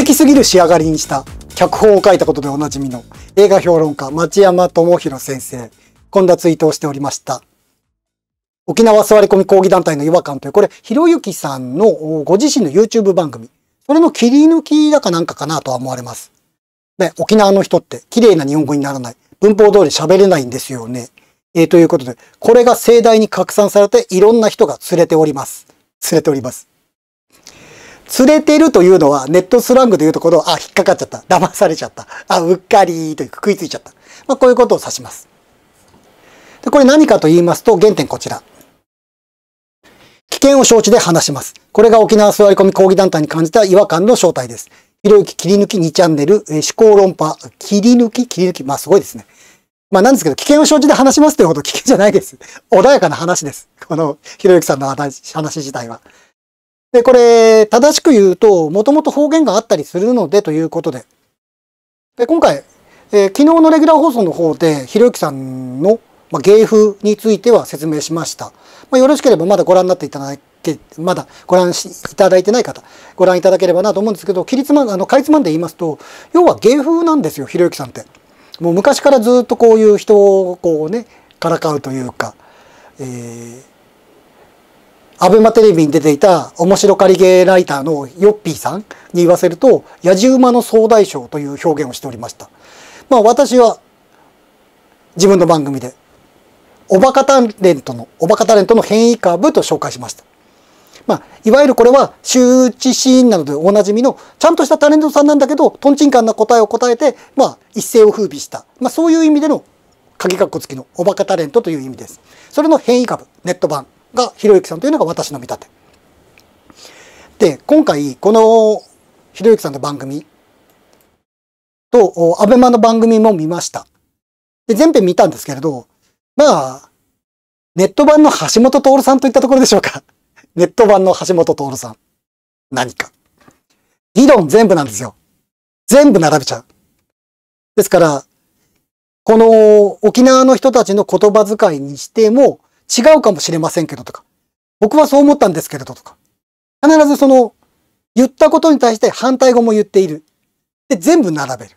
敵すぎる仕上がりにした脚本を書いたことでおなじみの映画評論家町山智博先生、こんなツイートをしておりました。沖縄座り込み抗議団体の違和感という、これ、ひろゆきさんのご自身の YouTube 番組、それの切り抜きだかなんかかなとは思われます。で、沖縄の人って綺麗な日本語にならない。文法通り喋れないんですよね。えー、ということで、これが盛大に拡散されていろんな人が連れております。連れております。連れてるというのはネットスラングでいうところ、あ、引っかかっちゃった。騙されちゃった。あ、うっかりという食いついちゃった。まあ、こういうことを指します。でこれ何かと言いますと、原点こちら。危険を承知で話します。これが沖縄座り込み抗議団体に感じた違和感の正体です。ひろゆき切り抜き2チャンネル、思考論破、切り抜き、切り抜き。まあすごいですね。まあなんですけど、危険を承知で話しますというほど危険じゃないです。穏やかな話です。このひろゆきさんの話自体は。で、これ、正しく言うと、もともと方言があったりするのでということで。で、今回、えー、昨日のレギュラー放送の方で、ひろゆきさんの、まあ、芸風については説明しました。まあ、よろしければまだご覧になっていただけ、まだご覧いただいてない方、ご覧いただければなと思うんですけど、切りつまん、あの、かいつまんで言いますと、要は芸風なんですよ、ひろゆきさんって。もう昔からずっとこういう人をこうね、からかうというか、えー、アベマテレビに出ていた面白かりゲーライターのヨッピーさんに言わせると、やじ馬の総大将という表現をしておりました。まあ私は自分の番組で、おバカタレントの、おバカタレントの変異株と紹介しました。まあ、いわゆるこれは周知シーンなどでおなじみのちゃんとしたタレントさんなんだけどとんちんかんな答えを答えて、まあ、一世を風靡した、まあ、そういう意味での鍵括弧付きのおバカタレントという意味です。それの変異株ネット版がひろゆきさんというのが私の見立て。で、今回このひろゆきさんの番組と、アベマの番組も見ました。で、全編見たんですけれど、まあ、ネット版の橋本徹さんといったところでしょうか。ネット版の橋本徹さん。何か。議論全部なんですよ。全部並べちゃう。ですから、この沖縄の人たちの言葉遣いにしても、違うかもしれませんけどとか、僕はそう思ったんですけれどとか、必ずその、言ったことに対して反対語も言っている。で、全部並べる。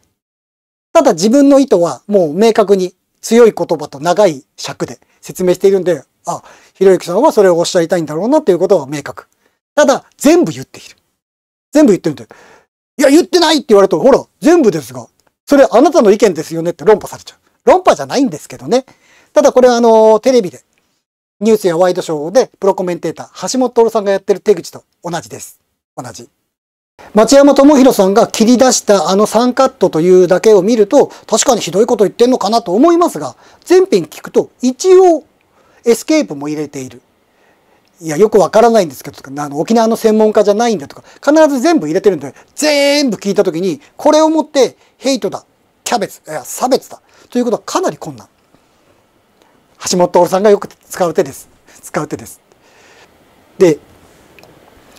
ただ自分の意図はもう明確に強い言葉と長い尺で説明しているんで、あ、ひろゆきさんはそれをおっしゃりたいんだろうなっていうことは明確。ただ、全部言っている。全部言ってるんで、いや、言ってないって言われると、ほら、全部ですが、それあなたの意見ですよねって論破されちゃう。論破じゃないんですけどね。ただこれはあの、テレビでニュースやワイドショーでプロコメンテーター、橋本徹さんがやってる手口と同じです。同じ。町山智博さんが切り出したあの3カットというだけを見ると、確かにひどいこと言ってんのかなと思いますが、全編聞くと一応エスケープも入れている。いや、よくわからないんですけど、あの沖縄の専門家じゃないんだとか、必ず全部入れてるんで、全部聞いたときに、これをもってヘイトだ、キャベツ、いや差別だ、ということはかなり困難。橋本徹さんがよく使う手です使う手ですで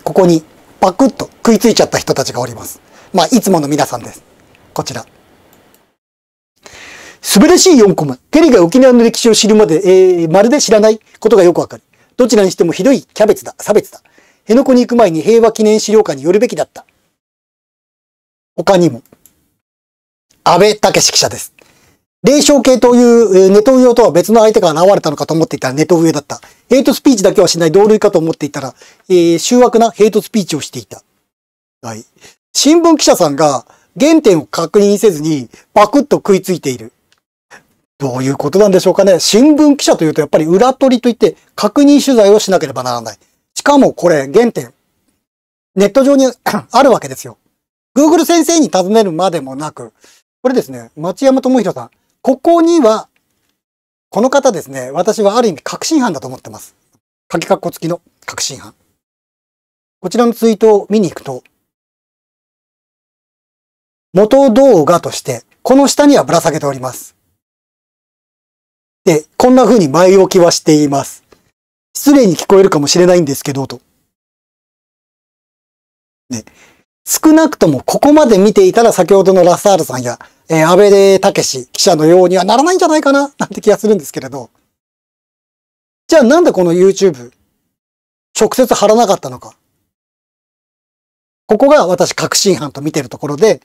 ここにパクッと食いついちゃった人たちがおりますまあいつもの皆さんですこちら素晴らしい4コマ。テリが沖縄の歴史を知るまで、えー、まるで知らないことがよくわかる。どちらにしてもひどいキャベツだ、差別だ。辺野古に行く前に平和記念資料館に寄るべきだった。他にも、安倍武史記者です。霊障系というネトウヨとは別の相手が現れたのかと思っていたらネトウヨだった。ヘイトスピーチだけはしない同類かと思っていたら、えー、醜悪なヘイトスピーチをしていた。はい。新聞記者さんが原点を確認せずにパクッと食いついている。どういうことなんでしょうかね。新聞記者というとやっぱり裏取りといって確認取材をしなければならない。しかもこれ原点、ネット上にある わけですよ。Google 先生に尋ねるまでもなく、これですね、町山智弘さん。ここには、この方ですね、私はある意味確信犯だと思ってます。鍵っこ付きの確信犯。こちらのツイートを見に行くと、元動画として、この下にはぶら下げております。で、こんな風に前置きはしています。失礼に聞こえるかもしれないんですけど、と。ね。少なくともここまで見ていたら先ほどのラサールさんやえー、安倍武記者のようにはならないんじゃないかななんて気がするんですけれど。じゃあなんでこの YouTube、直接貼らなかったのか。ここが私確信犯と見てるところで、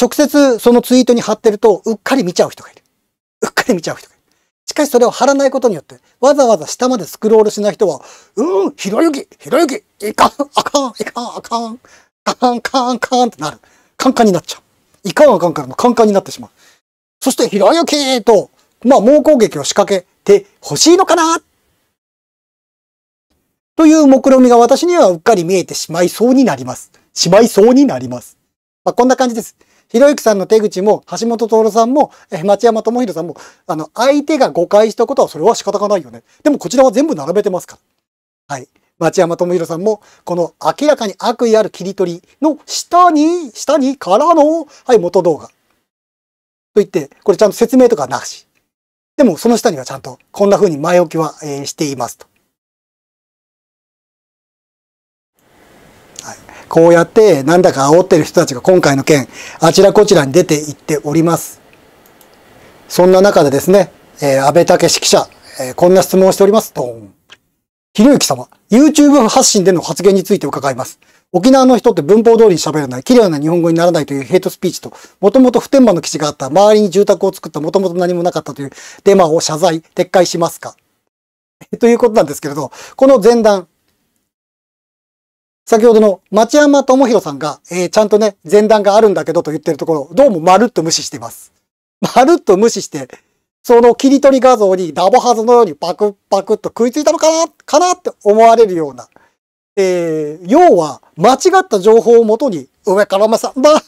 直接そのツイートに貼ってると、うっかり見ちゃう人がいる。うっかり見ちゃう人がいる。しかしそれを貼らないことによって、わざわざ下までスクロールしない人は、うーん、ひろゆき、ひろゆき、いかん、あかん、いかん、あかん、かん、かん、かんってなる。カンカンになっちゃう。いかんあかんからのカンカンになってしまう。そして、ひろゆきと、まあ、猛攻撃を仕掛けて欲しいのかなという目論みが私にはうっかり見えてしまいそうになります。しまいそうになります。まあ、こんな感じです。ひろゆきさんの手口も、橋本徹さんも、え町山智弘さんも、あの、相手が誤解したことは、それは仕方がないよね。でも、こちらは全部並べてますから。はい。町山智博さんも、この明らかに悪意ある切り取りの下に、下にからの、はい、元動画。と言って、これちゃんと説明とかなし。でも、その下にはちゃんと、こんな風に前置きは、えー、していますと。はい。こうやって、なんだか煽ってる人たちが今回の件、あちらこちらに出ていっております。そんな中でですね、えー、安倍武記者、えー、こんな質問をしております。ドン。ひろゆき様、YouTube 発信での発言について伺います。沖縄の人って文法通りに喋らない、綺麗な日本語にならないというヘイトスピーチと、もともと普天間の基地があった、周りに住宅を作った、もともと何もなかったというデマを謝罪、撤回しますか ということなんですけれど、この前段、先ほどの町山智博さんが、えー、ちゃんとね、前段があるんだけどと言ってるところ、どうもまるっと無視しています。まるっと無視して、その切り取り画像にダボハズのようにパクパクと食いついたのかなかなって思われるような。えー、要は、間違った情報をもとに、上からまさんだ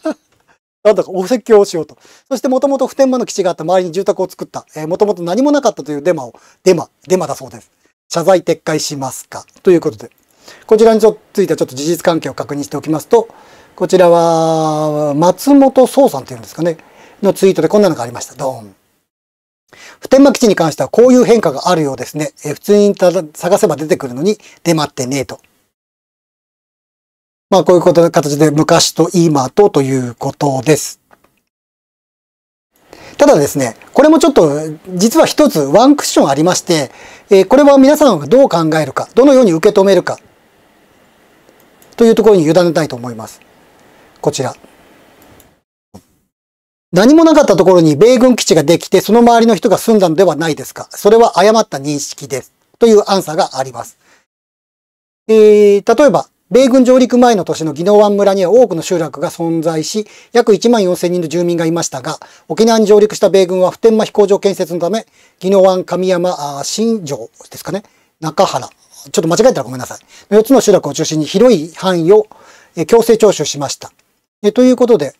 なんだかお説教をしようと。そしてもともと普天間の基地があった周りに住宅を作った。えもともと何もなかったというデマを、デマ、デマだそうです。謝罪撤回しますかということで。こちらについてはちょっと事実関係を確認しておきますと、こちらは、松本総さんっていうんですかね、のツイートでこんなのがありました。ドーン。普天間基地に関してはこういう変化があるようですね。え普通に探せば出てくるのに出回ってねえと。まあこういうこと形で昔と今とということです。ただですね、これもちょっと実は一つワンクッションありまして、えこれは皆さんがどう考えるか、どのように受け止めるかというところに委ねたいと思います。こちら。何もなかったところに米軍基地ができて、その周りの人が住んだのではないですかそれは誤った認識です。というアンサーがあります。えー、例えば、米軍上陸前の年の宜野湾村には多くの集落が存在し、約1万4千人の住民がいましたが、沖縄に上陸した米軍は普天間飛行場建設のため、宜野湾、神山、新城ですかね、中原、ちょっと間違えたらごめんなさい。4つの集落を中心に広い範囲を強制徴収しました。えということで、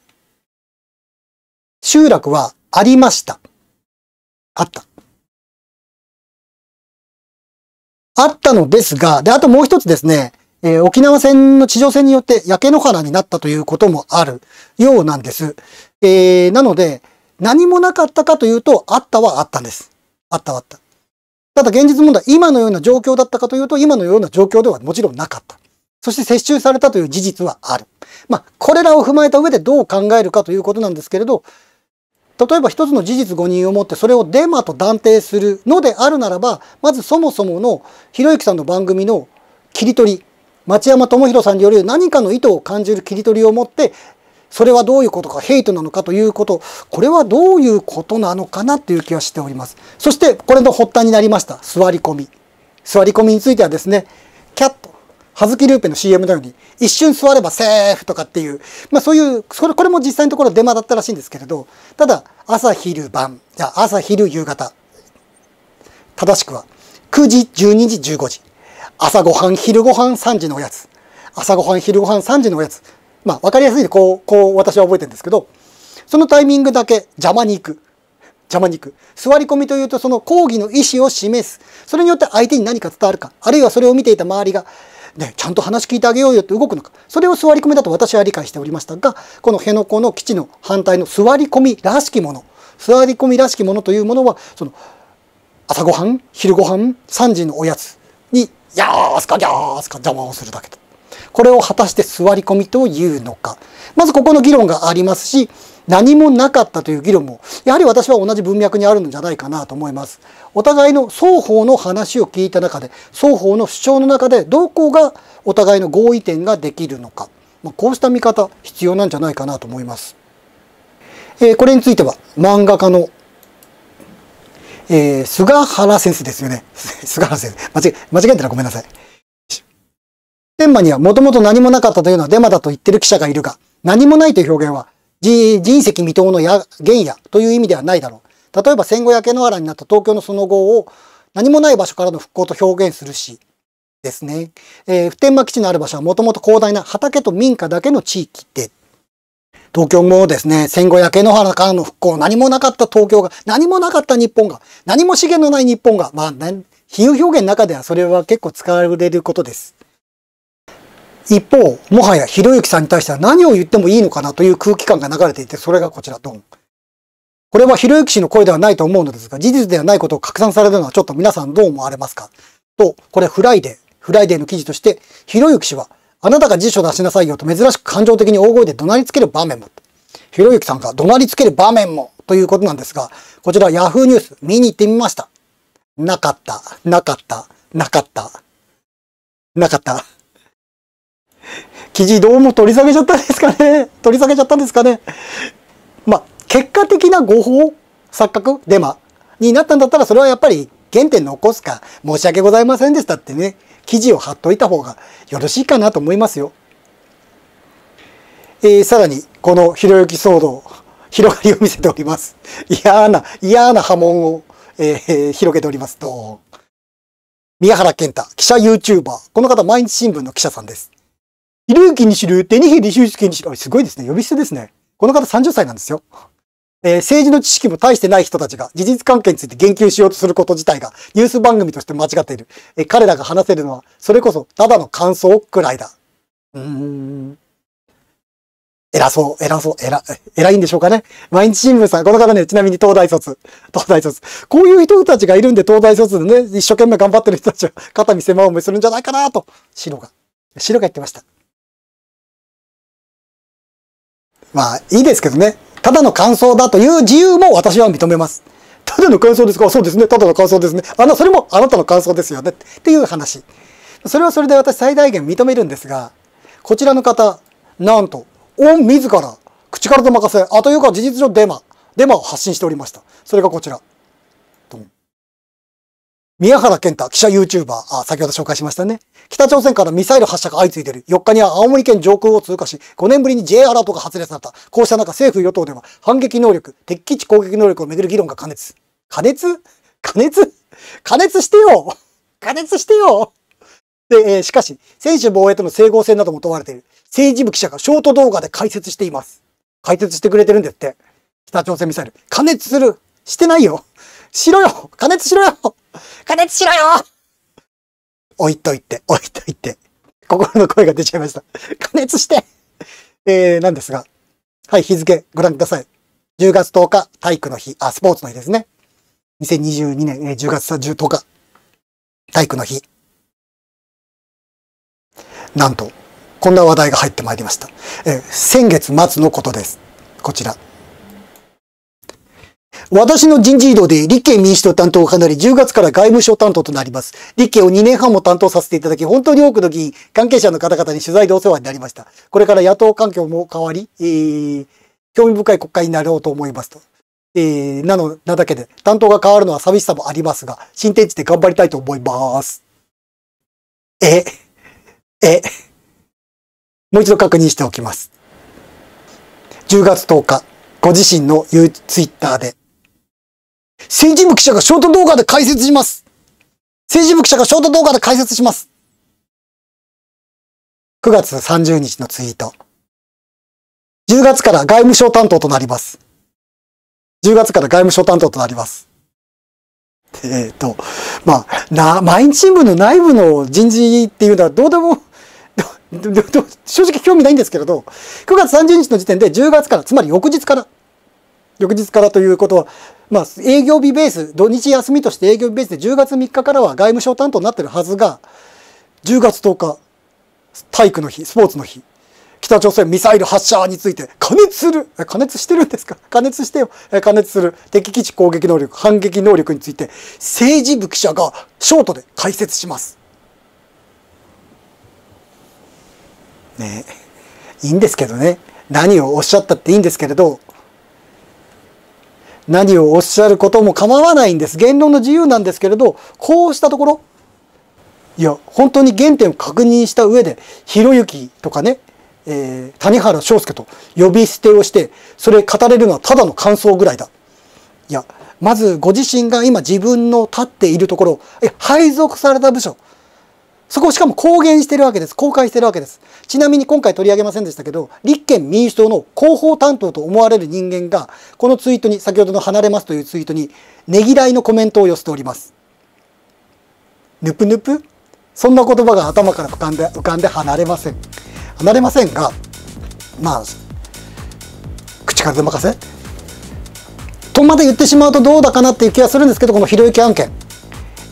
集落はありました。あった。あったのですが、で、あともう一つですね、えー、沖縄戦の地上戦によって焼け野原になったということもあるようなんです。えー、なので、何もなかったかというと、あったはあったんです。あったはあった。ただ現実問題、今のような状況だったかというと、今のような状況ではもちろんなかった。そして接収されたという事実はある。まあ、これらを踏まえた上でどう考えるかということなんですけれど、例えば一つの事実誤認を持ってそれをデマと断定するのであるならばまずそもそものひろゆきさんの番組の切り取り町山智弘さんによる何かの意図を感じる切り取りを持ってそれはどういうことかヘイトなのかということこれはどういうことなのかなという気はしておりますそしてこれの発端になりました座り込み座り込みについてはですねキャット葉月ルーペの CM のように、一瞬座ればセーフとかっていう、まあそういう、これこれも実際のところデマだったらしいんですけれど、ただ、朝昼晩、じゃあ朝昼夕方、正しくは、9時、12時、15時、朝ごはん、昼ごはん、3時のおやつ、朝ごはん、昼ごはん、3時のおやつ、まあ分かりやすいで、こう、こう私は覚えてるんですけど、そのタイミングだけ邪魔に行く。邪魔に行く。座り込みというとその抗議の意思を示す。それによって相手に何か伝わるか、あるいはそれを見ていた周りがね、ちゃんと話聞いてあげようよって動くのかそれを座り込みだと私は理解しておりましたがこの辺野古の基地の反対の座り込みらしきもの座り込みらしきものというものはその朝ごはん昼ごはん3時のおやつに「やーすかやーすか」邪魔をするだけと。これを果たして座り込みというのかまずここの議論がありますし何もなかったという議論もやはり私は同じ文脈にあるんじゃないかなと思いますお互いの双方の話を聞いた中で双方の主張の中でどこがお互いの合意点ができるのか、まあ、こうした見方必要なんじゃないかなと思います、えー、これについては漫画家のえー、菅原先生ですよね。菅原先生。間違え、間違えたらごめんなさい。天馬にはもともと何もなかったというのはデマだと言ってる記者がいるが、何もないという表現は人石未踏のや原野という意味ではないだろう。例えば戦後焼け野原になった東京のその後を何もない場所からの復興と表現するし、ですね。えー、普天間基地のある場所はもともと広大な畑と民家だけの地域で、東京もですね、戦後焼け野原からの復興、何もなかった東京が、何もなかった日本が、何も資源のない日本が、まあ、比喩表現の中ではそれは結構使われることです。一方、もはやひろゆきさんに対しては何を言ってもいいのかなという空気感が流れていて、それがこちら、ドン。これはひろゆき氏の声ではないと思うのですが、事実ではないことを拡散されるのはちょっと皆さんどう思われますかと、これフライデー、フライデーの記事として、ひろゆき氏は、あなたが辞書出しなさいよと珍しく感情的に大声で怒鳴りつける場面も。ひろゆきさんが怒鳴りつける場面もということなんですが、こちら Yahoo ニュース見に行ってみました。なかった、なかった、なかった、なかった。記事どうも取り下げちゃったんですかね 取り下げちゃったんですかねまあ、結果的な誤報錯覚デマになったんだったらそれはやっぱり原点残すか申し訳ございませんでしたってね記事を貼っといた方がよろしいかなと思いますよ。えー、さらにこのひろゆき騒動広がりを見せております。嫌な嫌な波紋を、えー、広げております。どう宮原健太記者 YouTuber この方毎日新聞の記者さんです。ひるゆきにしる、デニヒリシュスケにしる。すごいですね。呼び捨てですね。この方30歳なんですよ。えー、政治の知識も大してない人たちが事実関係について言及しようとすること自体がニュース番組として間違っている。えー、彼らが話せるのは、それこそただの感想くらいだ。うーん。偉そう、偉そう、偉、偉いんでしょうかね。毎日新聞さん、この方ね、ちなみに東大卒。東大卒。こういう人たちがいるんで、東大卒でね、一生懸命頑張ってる人たちは肩身狭い思いするんじゃないかなと、白が、白が言ってました。まあ、いいですけどね。ただの感想だという自由も私は認めます。ただの感想ですかそうですね。ただの感想ですね。あの、それもあなたの感想ですよね。っていう話。それはそれで私最大限認めるんですが、こちらの方、なんと、ン自ら、口からと任せ、あというか事実上デマ、デマを発信しておりました。それがこちら。宮原健太、記者 YouTuber、あ、先ほど紹介しましたね。北朝鮮からミサイル発射が相次いでいる。4日には青森県上空を通過し、5年ぶりに J アラートが発令された。こうした中、政府与党では反撃能力、敵基地攻撃能力をめぐる議論が過熱。過熱過熱過熱してよ過熱してよで、えー、しかし、選手防衛との整合性なども問われている。政治部記者がショート動画で解説しています。解説してくれてるんですって。北朝鮮ミサイル。加熱するしてないよしろよ加熱しろよ加熱しろよ置いといて、置いといて。心の声が出ちゃいました。加熱してえー、なんですが。はい、日付ご覧ください。10月10日、体育の日、あ、スポーツの日ですね。2022年、えー、10月3 0日、体育の日。なんと、こんな話題が入ってまいりました。えー、先月末のことです。こちら。私の人事異動で立憲民主党担当をかなり10月から外務省担当となります。立憲を2年半も担当させていただき、本当に多くの議員、関係者の方々に取材でお世話になりました。これから野党環境も変わり、えー、興味深い国会になろうと思いますと。えー、なの、なだけで、担当が変わるのは寂しさもありますが、新天地で頑張りたいと思います。え、え、もう一度確認しておきます。10月10日、ご自身の t w ツ t ッ e r で、政治部記者がショート動画で解説します。政治部記者がショート動画で解説します。9月30日のツイート。10月から外務省担当となります。10月から外務省担当となります。えっ、ー、と、まあ、な、毎日新聞の内部の人事っていうのはどうでも、正直興味ないんですけれど、9月30日の時点で10月から、つまり翌日から、翌日からということは、まあ、営業日ベース土日休みとして営業日ベースで10月3日からは外務省担当になってるはずが10月10日体育の日スポーツの日北朝鮮ミサイル発射について加熱する加熱してるんですか加熱してよ加熱する敵基地攻撃能力反撃能力について政治部記者がショートで解説します。ねいいんですけどね何をおっしゃったっていいんですけれど何をおっしゃることも構わないんです言論の自由なんですけれどこうしたところいや本当に原点を確認した上でひろゆきとかね、えー、谷原章介と呼び捨てをしてそれ語れるのはただの感想ぐらいだいやまずご自身が今自分の立っているところいや配属された部署そこをしかも公言してるわけです。公開してるわけです。ちなみに今回取り上げませんでしたけど、立憲民主党の広報担当と思われる人間が、このツイートに、先ほどの離れますというツイートに、ねぎらいのコメントを寄せております。ぬぷぬぷそんな言葉が頭から浮かんで、浮かんで離れません。離れませんが、まあ、口数任せとまで言ってしまうとどうだかなっていう気がするんですけど、このひろゆき案件。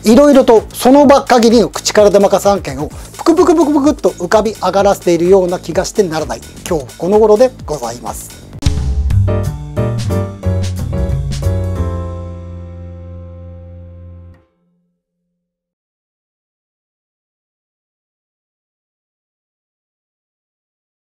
いろいろとその場限りの口力玉化散剣をぷくぷくぷくぷくっと浮かび上がらせているような気がしてならない今日この頃でございます。